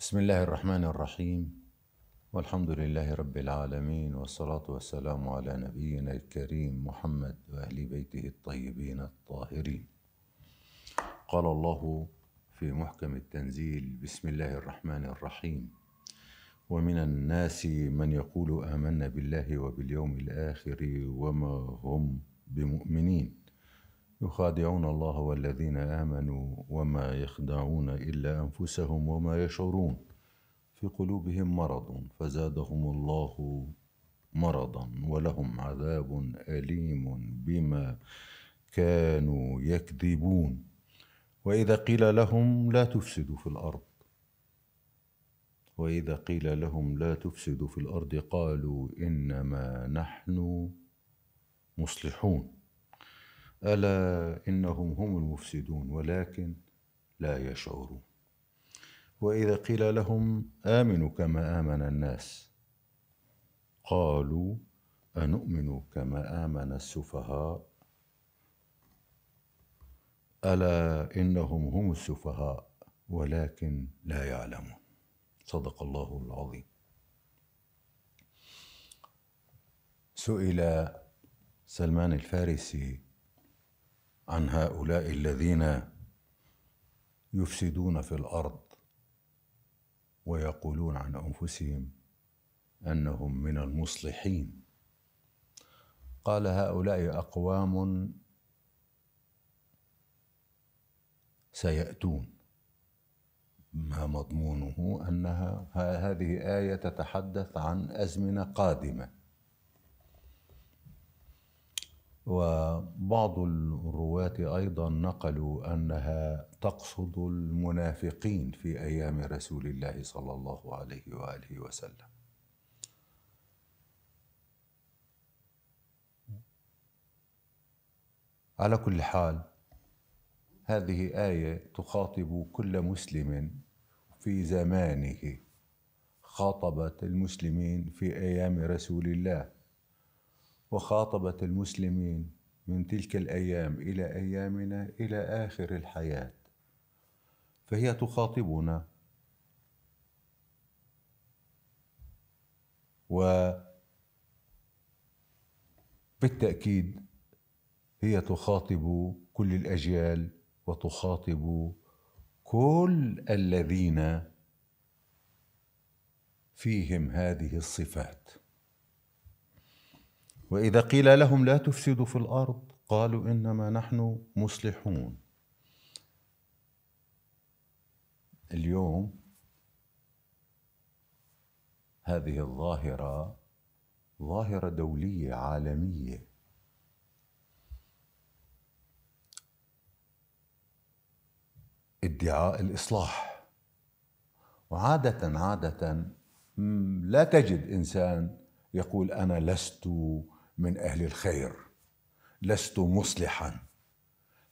بسم الله الرحمن الرحيم والحمد لله رب العالمين والصلاة والسلام على نبينا الكريم محمد وأهل بيته الطيبين الطاهرين قال الله في محكم التنزيل بسم الله الرحمن الرحيم ومن الناس من يقول آمنا بالله وباليوم الآخر وما هم بمؤمنين يخادعون الله والذين امنوا وما يخدعون الا انفسهم وما يشعرون في قلوبهم مرض فزادهم الله مرضا ولهم عذاب اليم بما كانوا يكذبون واذا قيل لهم لا تفسدوا في الارض واذا قيل لهم لا تفسدوا في الارض قالوا انما نحن مصلحون ألا إنهم هم المفسدون ولكن لا يشعرون وإذا قيل لهم آمنوا كما آمن الناس قالوا أنؤمن كما آمن السفهاء ألا إنهم هم السفهاء ولكن لا يعلمون صدق الله العظيم سئل سلمان الفارسي عن هؤلاء الذين يفسدون في الارض ويقولون عن انفسهم انهم من المصلحين قال هؤلاء اقوام سياتون ما مضمونه انها هذه ايه تتحدث عن ازمنه قادمه وبعض الرواة أيضا نقلوا أنها تقصد المنافقين في أيام رسول الله صلى الله عليه وآله وسلم على كل حال هذه آية تخاطب كل مسلم في زمانه خاطبت المسلمين في أيام رسول الله وخاطبت المسلمين من تلك الايام الى ايامنا الى اخر الحياه فهي تخاطبنا وبالتاكيد هي تخاطب كل الاجيال وتخاطب كل الذين فيهم هذه الصفات واذا قيل لهم لا تفسدوا في الارض قالوا انما نحن مصلحون اليوم هذه الظاهره ظاهره دوليه عالميه ادعاء الاصلاح وعاده عاده لا تجد انسان يقول انا لست من أهل الخير لست مصلحا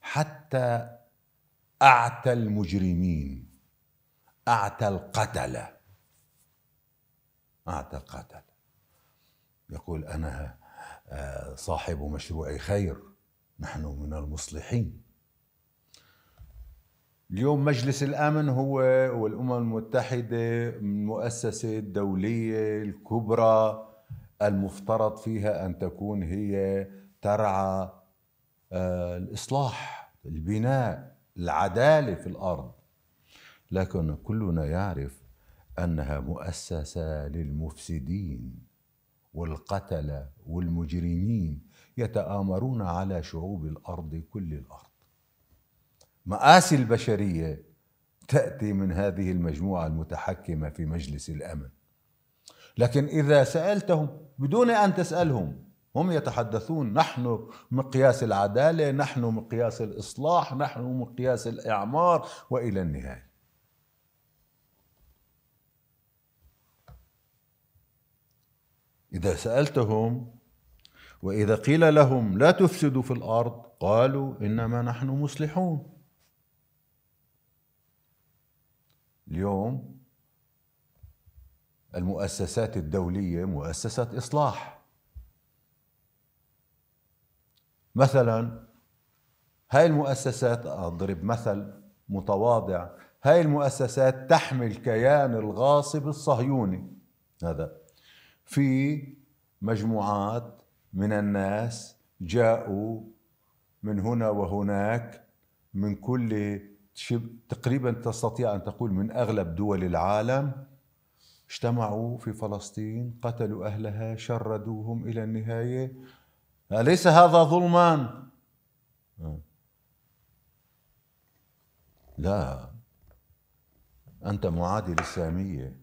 حتى أعتى المجرمين أعتى القتلة أعتى القتلة يقول أنا آه، صاحب مشروع خير نحن من المصلحين اليوم مجلس الامن هو والامم المتحده المؤسسه الدوليه الكبرى المفترض فيها ان تكون هي ترعى آه، الاصلاح البناء العداله في الارض لكن كلنا يعرف انها مؤسسه للمفسدين والقتله والمجرمين يتآمرون على شعوب الارض كل الارض مآسي البشريه تأتي من هذه المجموعه المتحكمه في مجلس الامن لكن اذا سألتهم بدون أن تسألهم هم يتحدثون نحن مقياس العدالة نحن مقياس الإصلاح نحن مقياس الإعمار وإلى النهاية إذا سألتهم وإذا قيل لهم لا تفسدوا في الأرض قالوا إنما نحن مصلحون اليوم المؤسسات الدولية مؤسسة إصلاح مثلا هاي المؤسسات أضرب مثل متواضع هاي المؤسسات تحمل كيان الغاصب الصهيوني هذا في مجموعات من الناس جاءوا من هنا وهناك من كل تقريبا تستطيع ان تقول من اغلب دول العالم اجتمعوا في فلسطين قتلوا أهلها شردوهم إلى النهاية أليس هذا ظلما؟ لا أنت معادي للسامية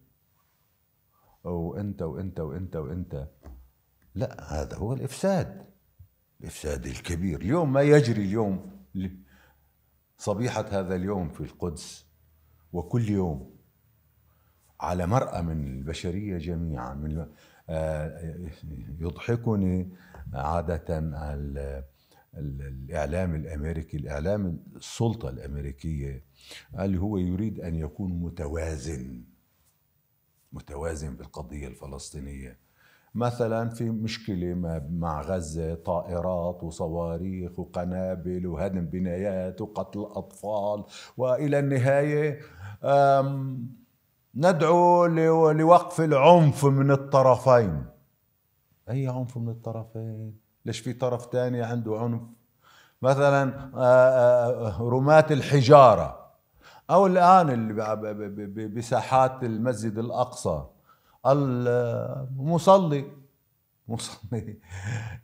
أو أنت وأنت وأنت وأنت لا هذا هو الإفساد الإفساد الكبير اليوم ما يجري اليوم صبيحة هذا اليوم في القدس وكل يوم على مرأى من البشرية جميعا من آه، آه، يضحكني عادة الإعلام الأمريكي الإعلام السلطة الأمريكية اللي هو يريد أن يكون متوازن متوازن بالقضية الفلسطينية مثلا في مشكلة مع غزة طائرات وصواريخ وقنابل وهدم بنايات وقتل أطفال وإلى النهاية ندعو لوقف العنف من الطرفين اي عنف من الطرفين ليش في طرف ثاني عنده عنف مثلا آه، آه، رماة الحجارة أو الآن اللي بساحات المسجد الأقصى المصلي مصلي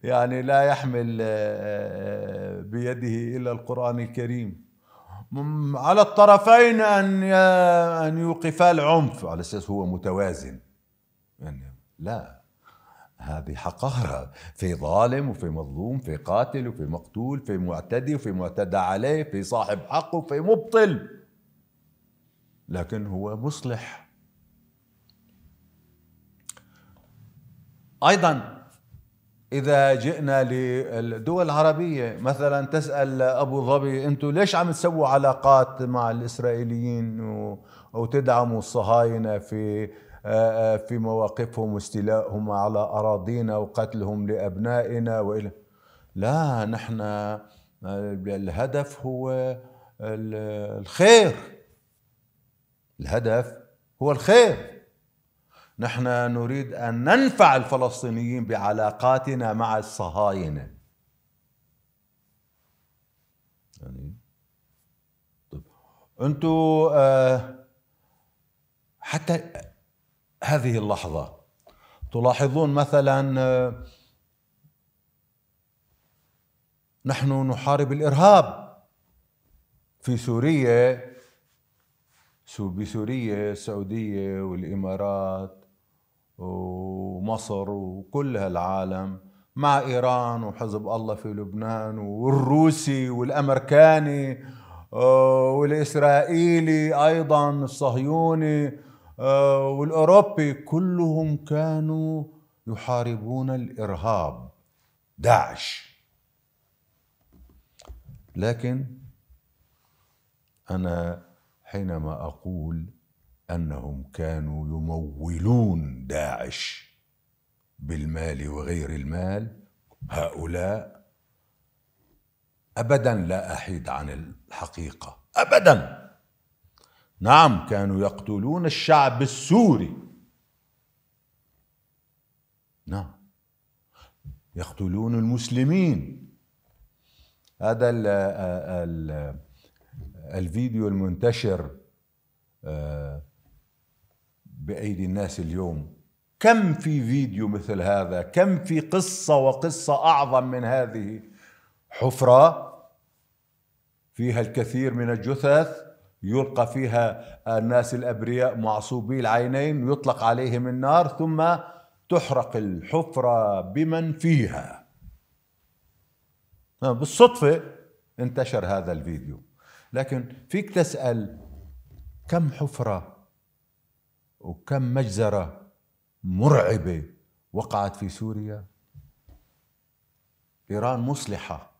يعني لا يحمل آه، بيده إلا القرآن الكريم على الطرفين ان ان يوقفا العنف على اساس هو متوازن يعني لا هذه حقارة في ظالم وفي مظلوم في قاتل وفي مقتول في معتدي وفي معتدى عليه في صاحب حق وفي مبطل لكن هو مصلح أيضا اذا جئنا للدول العربيه مثلا تسال ابو ظبي انتم ليش عم تسووا علاقات مع الاسرائيليين وتدعموا الصهاينه في آه، آه، في مواقفهم واستيلائهم على اراضينا وقتلهم لابنائنا والى لا نحن الهدف هو الخير الهدف هو الخير نحن نريد أن ننفع الفلسطينيين بعلاقاتنا مع الصهاينة يعني طيب أنتوا آه حتى هذه اللحظة تلاحظون مثلا آه، نحن نحارب الإرهاب في سوريا بسوريا السعودية والإمارات ومصر وكل هالعالم مع ايران وحزب الله في لبنان والروسي والامريكاني آه، والاسرائيلي ايضا الصهيوني آه، والاوروبي كلهم كانوا يحاربون الارهاب داعش لكن انا حينما اقول انهم كانوا يمولون داعش بالمال وغير المال هؤلاء ابدا لا احيد عن الحقيقه ابدا نعم كانوا يقتلون الشعب السوري نعم يقتلون المسلمين هذا الـ الـ الفيديو المنتشر آه، بايدي الناس اليوم كم في فيديو مثل هذا كم في قصه وقصه اعظم من هذه حفره فيها الكثير من الجثث يلقى فيها الناس الابرياء معصوبي العينين يطلق عليهم النار ثم تحرق الحفره بمن فيها بالصدفه انتشر هذا الفيديو لكن فيك تسال كم حفره وكم مجزرة مرعبة وقعت في سوريا إيران مصلحة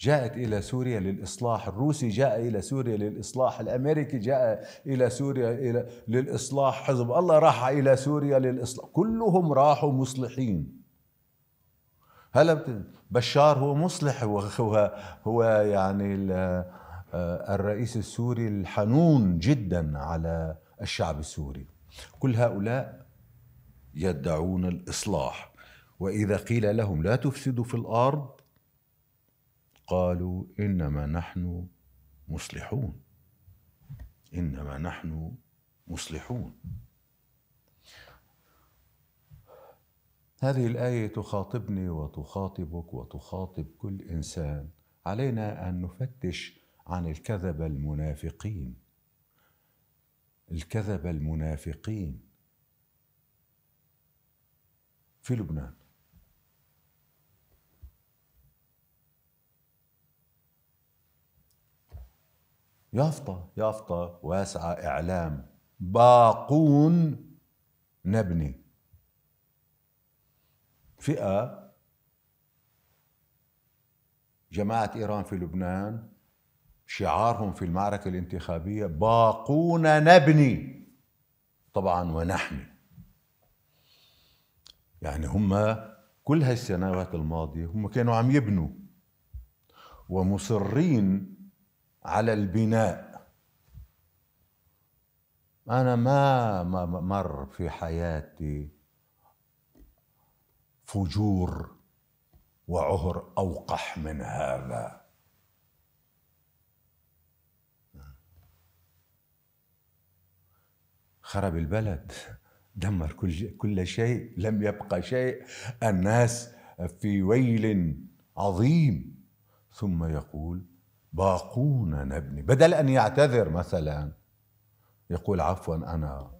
جاءت إلى سوريا للإصلاح الروسي جاء إلى سوريا للإصلاح الأمريكي جاء إلى سوريا إلى للإصلاح حزب الله راح إلى سوريا للإصلاح كلهم راحوا مصلحين هلا بشار هو مصلح هو هو, يعني آه، الرئيس السوري الحنون جدا على الشعب السوري كل هؤلاء يدعون الإصلاح وإذا قيل لهم لا تفسدوا في الأرض قالوا إنما نحن مصلحون إنما نحن مصلحون هذه الآية تخاطبني وتخاطبك وتخاطب كل إنسان علينا أن نفتش عن الكذب المنافقين الكذب المنافقين في لبنان يافطة يافطة واسعة إعلام باقون نبني فئة جماعة إيران في لبنان شعارهم في المعركة الانتخابية باقون نبني طبعا ونحمي يعني هم كل هالسنوات الماضية هم كانوا عم يبنوا ومصرين على البناء أنا ما ما مر في حياتي فجور وعهر أوقح من هذا خرب البلد دمر كل كل شيء لم يبقى شيء الناس في ويل عظيم ثم يقول باقونا نبني بدل ان يعتذر مثلا يقول عفوا انا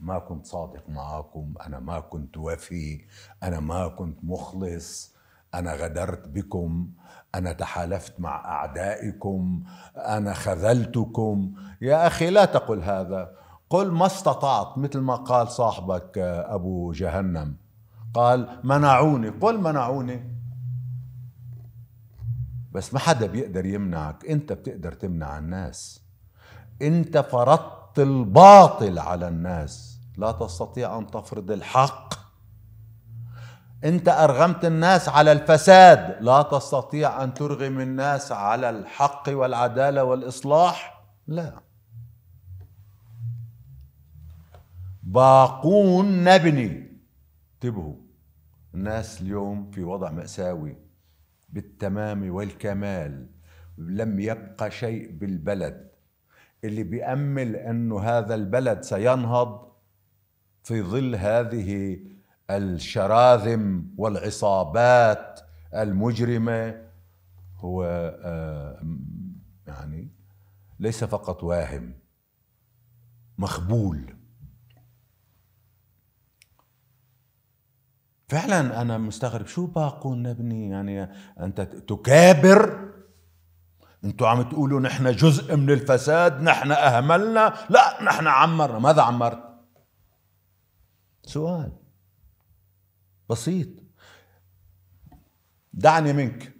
ما كنت صادق معاكم انا ما كنت وفي انا ما كنت مخلص انا غدرت بكم انا تحالفت مع اعدائكم انا خذلتكم يا اخي لا تقل هذا قل ما استطعت مثل ما قال صاحبك آه، أبو جهنم قال منعوني قل منعوني بس ما حدا بيقدر يمنعك انت بتقدر تمنع الناس انت فرضت الباطل على الناس لا تستطيع ان تفرض الحق انت ارغمت الناس على الفساد لا تستطيع ان ترغم الناس على الحق والعداله والاصلاح لا باقون نبني انتبهوا الناس اليوم في وضع مأساوي بالتمام والكمال لم يبقى شيء بالبلد اللي بيأمل أنه هذا البلد سينهض في ظل هذه الشراذم والعصابات المجرمة هو آه، يعني ليس فقط واهم مخبول فعلا انا مستغرب شو باقون نبني يعني انت تكابر انتم عم تقولوا نحن جزء من الفساد نحن اهملنا لا نحن عمرنا ماذا عمرت سؤال بسيط دعني منك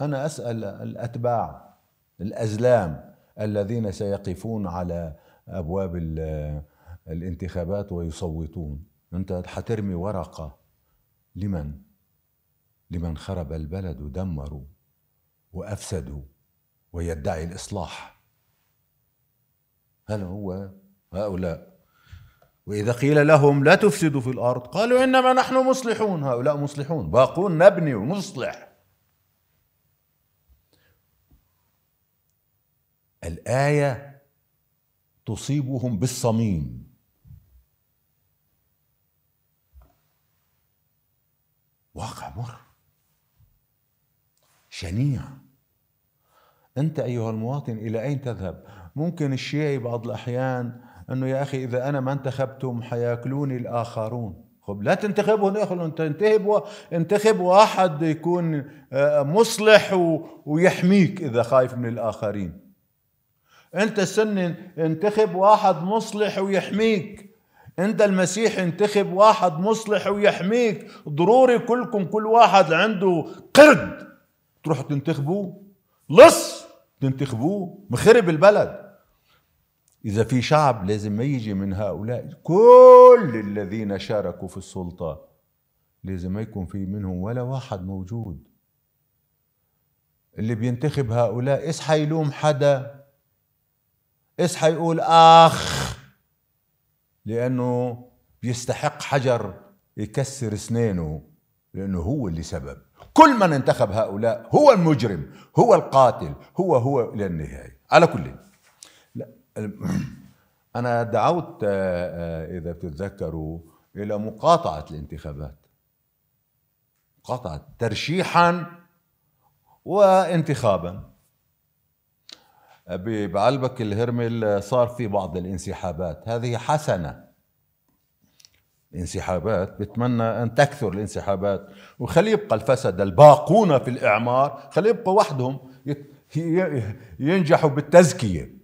انا اسال الاتباع الازلام الذين سيقفون على ابواب الانتخابات ويصوتون انت حترمي ورقه لمن لمن خرب البلد ودمروا وافسدوا ويدعي الاصلاح هل هو هؤلاء واذا قيل لهم لا تفسدوا في الارض قالوا انما نحن مصلحون هؤلاء مصلحون باقون نبني ونصلح الايه تصيبهم بالصميم واقع مر شنيع انت ايها المواطن الى اين تذهب ممكن الشيعي بعض الاحيان انه يا اخي اذا انا ما انتخبتم حياكلوني الاخرون خب لا تنتخبهم يا انتخب انتخب واحد يكون آه، مصلح ويحميك اذا خايف من الاخرين انت سن انتخب واحد مصلح ويحميك انت المسيح انتخب واحد مصلح ويحميك ضروري كلكم كل واحد عنده قرد تروحوا تنتخبوه لص تنتخبوه مخرب البلد إذا في شعب لازم ما يجي من هؤلاء كل الذين شاركوا في السلطة لازم ما يكون في منهم ولا واحد موجود اللي بينتخب هؤلاء اصحى يلوم حدا اصحى يقول اخ لانه بيستحق حجر يكسر سنينه لانه هو اللي سبب كل من انتخب هؤلاء هو المجرم هو القاتل هو هو الى النهايه على كل لا انا دعوت آه، آه، اذا بتتذكروا الى مقاطعه الانتخابات مقاطعه ترشيحا وانتخابا بعلبك الهرمل صار في بعض الانسحابات هذه حسنه انسحابات بتمنى ان تكثر الانسحابات وخلي يبقى الفسد الباقون في الاعمار خلي يبقى وحدهم ينجحوا بالتزكيه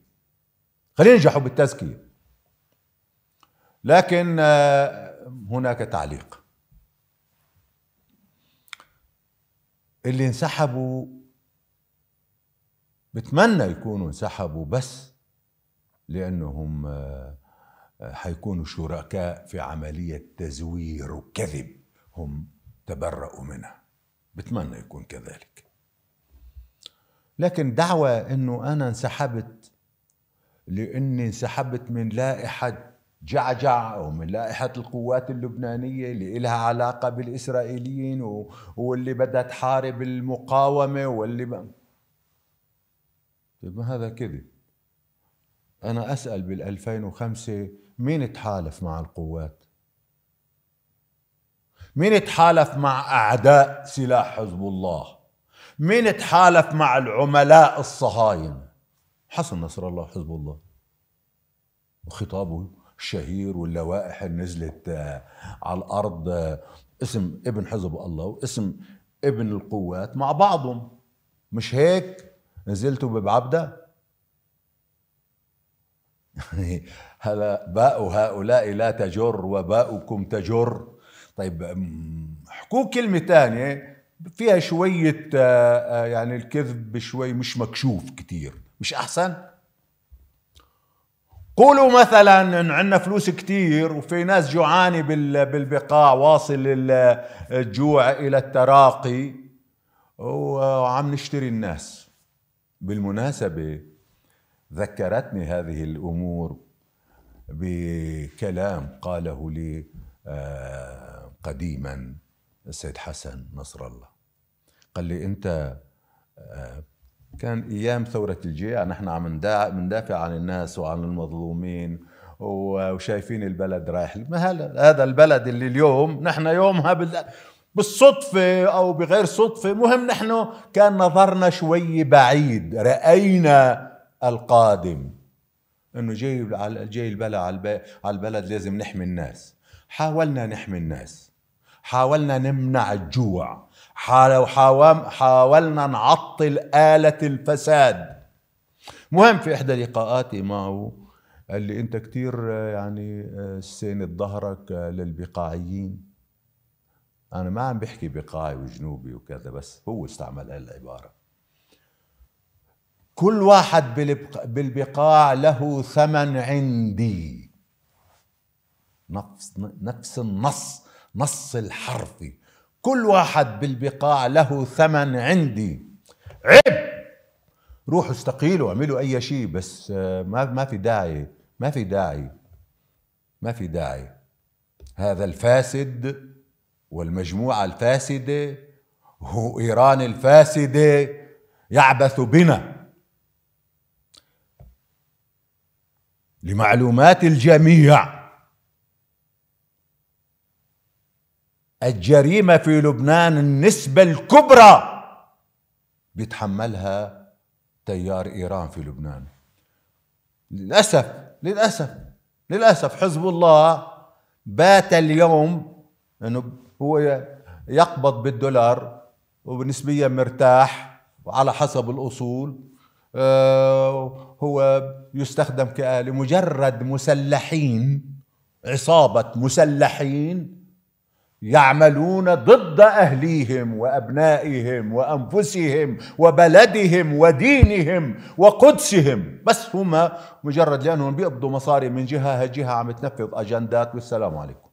خلي ينجحوا بالتزكيه لكن آه، هناك تعليق اللي انسحبوا بتمنى يكونوا انسحبوا بس لانهم آه، آه، حيكونوا شركاء في عمليه تزوير وكذب هم تبرؤوا منها بتمنى يكون كذلك لكن دعوى انه انا انسحبت لاني انسحبت من لائحه جعجع او من لائحه القوات اللبنانيه اللي لها علاقه بالاسرائيليين واللي بدها تحارب المقاومه واللي طيب ما هذا كذب أنا أسأل بال2005 مين تحالف مع القوات مين تحالف مع أعداء سلاح حزب الله مين تحالف مع العملاء الصهاينة حسن نصر الله حزب الله وخطابه الشهير واللوائح اللي نزلت آه، على الأرض آه، اسم ابن حزب الله واسم ابن القوات مع بعضهم مش هيك نزلتوا ببعبده هلا باء هؤلاء لا تجر وباؤكم تجر طيب حكوا كلمه ثانيه فيها شويه آه، آه، يعني الكذب شوي مش مكشوف كتير مش احسن قولوا مثلا ان عندنا فلوس كتير وفي ناس جوعانه بالبقاع واصل الجوع الى التراقي وعم نشتري الناس بالمناسبه ذكرتني هذه الامور بكلام قاله لي آه، قديما السيد حسن نصر الله قال لي انت آه، كان ايام ثوره الجيع نحن عم ندافع عن الناس وعن المظلومين وشايفين البلد رايح ما هذا البلد اللي اليوم نحن يومها بالصدفة أو بغير صدفة مهم نحن كان نظرنا شوي بعيد رأينا القادم انه جاي جاي البلا على البلد لازم نحمي الناس حاولنا نحمي الناس حاولنا نمنع الجوع حاولنا نعطل آلة الفساد مهم في إحدى لقاءاتي معه قال لي أنت كتير آه، يعني آه، ساند ظهرك آه، للبقاعيين انا ما عم بحكي بقاي وجنوبي وكذا بس هو استعمل هالعباره كل واحد بالبقاع له ثمن عندي نفس نفس النص نص الحرفي كل واحد بالبقاع له ثمن عندي عب روحوا استقيلوا اعملوا اي شيء بس ما ما في داعي ما في داعي ما في داعي هذا الفاسد والمجموعة الفاسدة وإيران الفاسدة يعبث بنا لمعلومات الجميع الجريمة في لبنان النسبة الكبرى بيتحملها تيار إيران في لبنان للأسف للأسف للأسف حزب الله بات اليوم أنه هو يقبض بالدولار ونسبيا مرتاح وعلى حسب الأصول آه، هو يستخدم كآلة مجرد مسلحين عصابة مسلحين يعملون ضد أهليهم وأبنائهم وأنفسهم وبلدهم ودينهم وقدسهم بس هم مجرد لأنهم بيقبضوا مصاري من جهة هالجهة عم تنفذ أجندات والسلام عليكم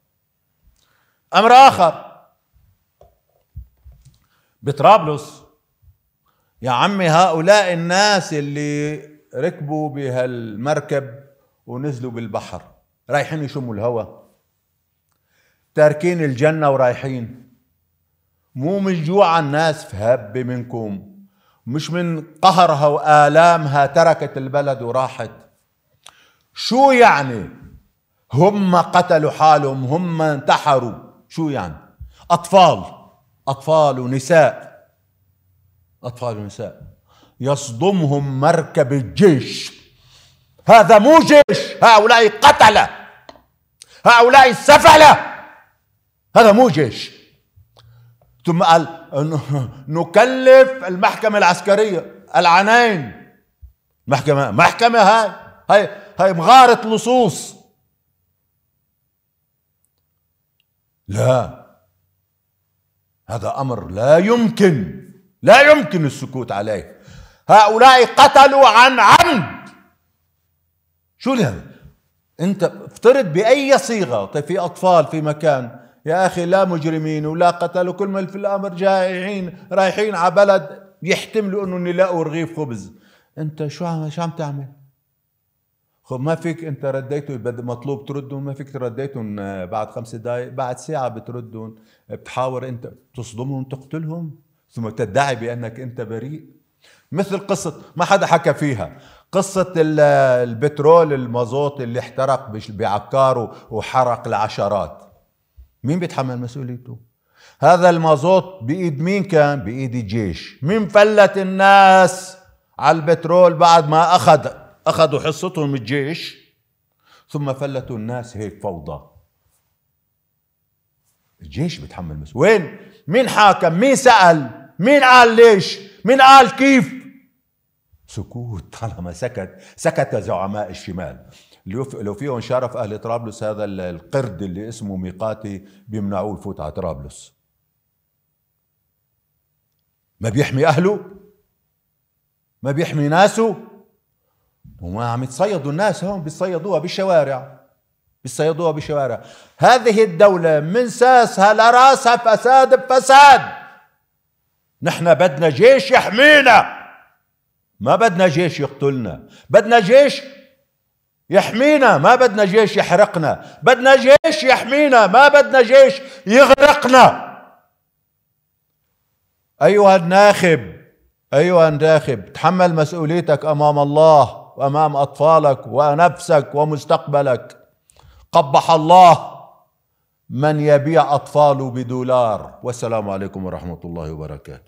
امر اخر بطرابلس يا عمي هؤلاء الناس اللي ركبوا بهالمركب ونزلوا بالبحر رايحين يشموا الهواء تاركين الجنة ورايحين مو من جوع الناس هب منكم مش من قهرها وآلامها تركت البلد وراحت شو يعني هم قتلوا حالهم هم انتحروا شو يعني أطفال أطفال ونساء أطفال ونساء يصدمهم مركب الجيش هذا مو جيش هؤلاء قتلة هؤلاء سفلة هذا مو جيش ثم قال نكلف المحكمة العسكرية العنين محكمة محكمة هاي هاي هاي مغارة لصوص لا هذا امر لا يمكن لا يمكن السكوت عليه هؤلاء قتلوا عن عمد شو لهذا انت افترض باي صيغه طيب في اطفال في مكان يا اخي لا مجرمين ولا قتلوا كل من في الامر جائعين رايحين على بلد يحتملوا انهم يلاقوا رغيف خبز انت شو عم شو عم تعمل خب ما فيك انت رديته مطلوب تردهم ما فيك رديتهم آه، بعد خمس دقائق بعد ساعه بتردهم بتحاور انت تصدمهم تقتلهم ثم تدعي بانك انت بريء مثل قصه ما حدا حكى فيها قصة البترول المازوت اللي احترق بعكار وحرق العشرات مين بيتحمل مسؤوليته؟ هذا المازوت بإيد مين كان؟ بإيد الجيش مين فلت الناس على البترول بعد ما أخذ أخذوا حصتهم الجيش ثم فلتوا الناس هيك فوضى الجيش بيتحمل مسؤولية وين مين حاكم مين سأل مين قال ليش مين قال كيف سكوت طالما سكت سكت زعماء الشمال لو فيهم شرف اهل طرابلس هذا القرد اللي اسمه ميقاتي بيمنعوه يفوت على طرابلس ما بيحمي اهله ما بيحمي ناسه وما عم يتصيدوا الناس هون بيصيدوها بالشوارع بيصيدوها بالشوارع هذه الدولة من ساسها لراسها فساد بفساد نحن بدنا جيش يحمينا ما بدنا جيش يقتلنا بدنا جيش يحمينا ما بدنا جيش يحرقنا بدنا جيش يحمينا ما بدنا جيش يغرقنا أيها الناخب أيها الناخب تحمل مسؤوليتك أمام الله وامام اطفالك ونفسك ومستقبلك قبح الله من يبيع اطفاله بدولار والسلام عليكم ورحمه الله وبركاته